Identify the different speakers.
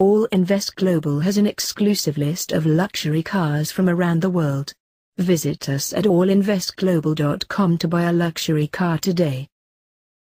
Speaker 1: All Invest Global has an exclusive list of luxury cars from around the world. Visit us at allinvestglobal.com to buy a luxury car today.